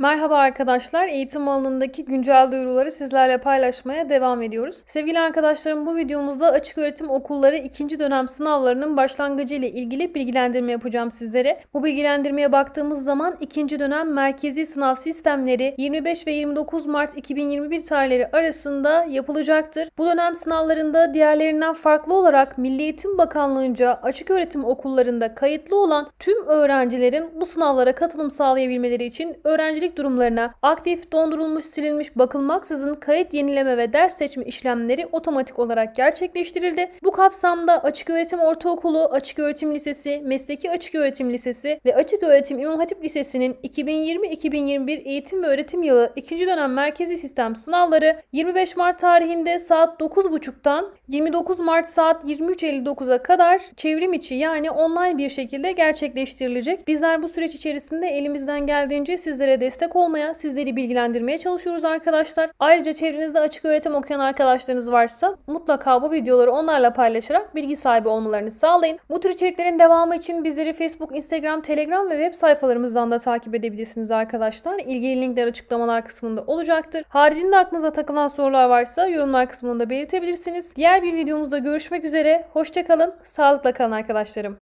Merhaba arkadaşlar, eğitim alanındaki güncel duyuruları sizlerle paylaşmaya devam ediyoruz. Sevgili arkadaşlarım bu videomuzda açık öğretim okulları ikinci dönem sınavlarının başlangıcı ile ilgili bilgilendirme yapacağım sizlere. Bu bilgilendirmeye baktığımız zaman ikinci dönem merkezi sınav sistemleri 25 ve 29 Mart 2021 tarihleri arasında yapılacaktır. Bu dönem sınavlarında diğerlerinden farklı olarak Milli Eğitim Bakanlığı'nca açık öğretim okullarında kayıtlı olan tüm öğrencilerin bu sınavlara katılım sağlayabilmeleri için öğrencilik kayıt durumlarına aktif, dondurulmuş, silinmiş bakılmaksızın kayıt yenileme ve ders seçme işlemleri otomatik olarak gerçekleştirildi. Bu kapsamda açık öğretim ortaokulu, açık öğretim lisesi, mesleki açık öğretim lisesi ve açık öğretim İmam Hatip Lisesi'nin 2020-2021 eğitim ve öğretim yılı 2. dönem merkezi sistem sınavları 25 Mart tarihinde saat 9.30'dan 29 Mart saat 23.59'a kadar çevrim içi yani online bir şekilde gerçekleştirilecek. Bizler bu süreç içerisinde elimizden geldiğince sizlere destek olmaya, sizleri bilgilendirmeye çalışıyoruz arkadaşlar. Ayrıca çevrenizde açık öğretim okuyan arkadaşlarınız varsa mutlaka bu videoları onlarla paylaşarak bilgi sahibi olmalarını sağlayın. Bu tür içeriklerin devamı için bizleri Facebook, Instagram, Telegram ve web sayfalarımızdan da takip edebilirsiniz arkadaşlar. İlgili linkler açıklamalar kısmında olacaktır. Haricinde aklınıza takılan sorular varsa yorumlar kısmında belirtebilirsiniz. Diğer bir videomuzda görüşmek üzere. Hoşçakalın, sağlıkla kalın arkadaşlarım.